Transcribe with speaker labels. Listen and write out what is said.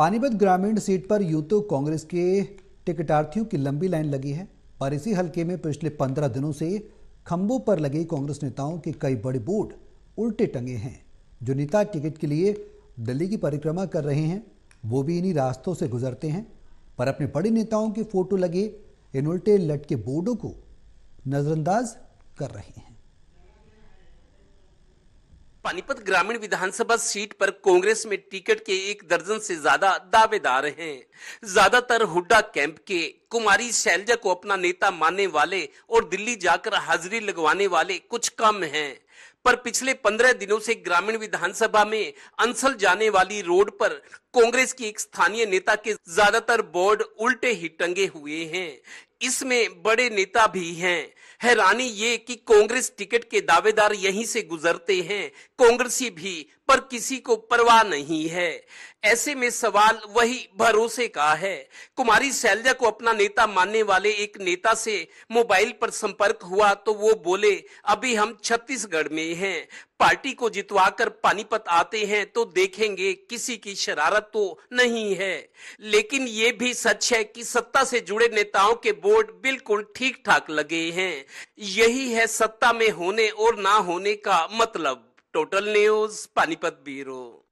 Speaker 1: पानीपत ग्रामीण सीट पर यूं तो कांग्रेस के टिकटार्थियों की लंबी लाइन लगी है और इसी हलके में पिछले पंद्रह दिनों से खंभों पर लगे कांग्रेस नेताओं के कई बड़े बोर्ड उल्टे टंगे हैं जो नेता टिकट के लिए दिल्ली की परिक्रमा कर रहे हैं वो भी इन्हीं रास्तों से गुजरते हैं पर अपने बड़े नेताओं के फोटो लगे इन उल्टे लटके बोर्डों को नज़रअंदाज कर रहे हैं
Speaker 2: पानीपत ग्रामीण विधानसभा सीट पर कांग्रेस में टिकट के एक दर्जन से ज्यादा दावेदार हैं ज्यादातर हुड्डा कैंप के कुमारी शैलजा को अपना नेता मानने वाले और दिल्ली जाकर हाजिरी लगवाने वाले कुछ कम हैं पर पिछले पंद्रह दिनों से ग्रामीण विधानसभा में अंसल जाने वाली रोड पर कांग्रेस की एक स्थानीय नेता के ज्यादातर बोर्ड उल्टे ही टंगे हुए हैं इसमें बड़े नेता भी हैं हैरानी ये कि कांग्रेस टिकट के दावेदार यहीं से गुजरते हैं कांग्रेसी भी पर किसी को परवाह नहीं है ऐसे में सवाल वही भरोसे का है कुमारी सैलजा को अपना नेता मानने वाले एक नेता से मोबाइल पर संपर्क हुआ तो वो बोले अभी हम छत्तीसगढ़ में हैं पार्टी को जितवाकर पानीपत आते हैं तो देखेंगे किसी की शरारत तो नहीं है लेकिन ये भी सच है कि सत्ता से जुड़े नेताओं के बोर्ड बिल्कुल ठीक ठाक लगे हैं यही है सत्ता में होने और ना होने का मतलब टोटल न्यूज पानीपत ब्यूरो